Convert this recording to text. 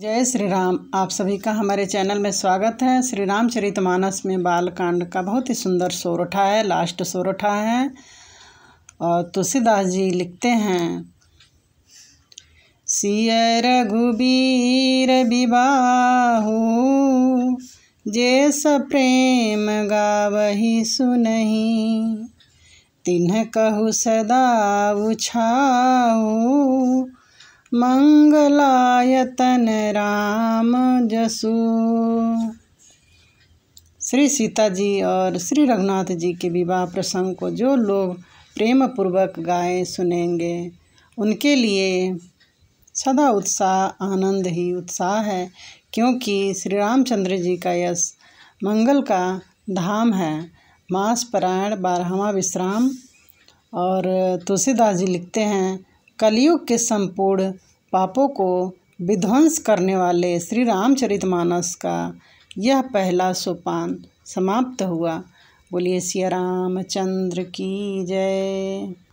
जय श्री राम आप सभी का हमारे चैनल में स्वागत है श्री रामचरित मानस में बाल कांड का बहुत ही सुंदर सोरठा है लास्ट सोरठा है और तुलसीदास जी लिखते हैं सिय रघुबीर विबाहु जे स प्रेम गावही सुनही तिन्ह कहु सदा उछाऊ मंगलायतन राम जसु श्री सीता जी और श्री रघुनाथ जी के विवाह प्रसंग को जो लोग प्रेम पूर्वक गाए सुनेंगे उनके लिए सदा उत्साह आनंद ही उत्साह है क्योंकि श्री रामचंद्र जी का यश मंगल का धाम है मास परायण बारहवा विश्राम और तुलसीदास जी लिखते हैं कलयुग के संपूर्ण पापों को विध्वंस करने वाले श्री रामचरितमानस का यह पहला सोपान समाप्त हुआ बोलिए सिया रामचंद्र की जय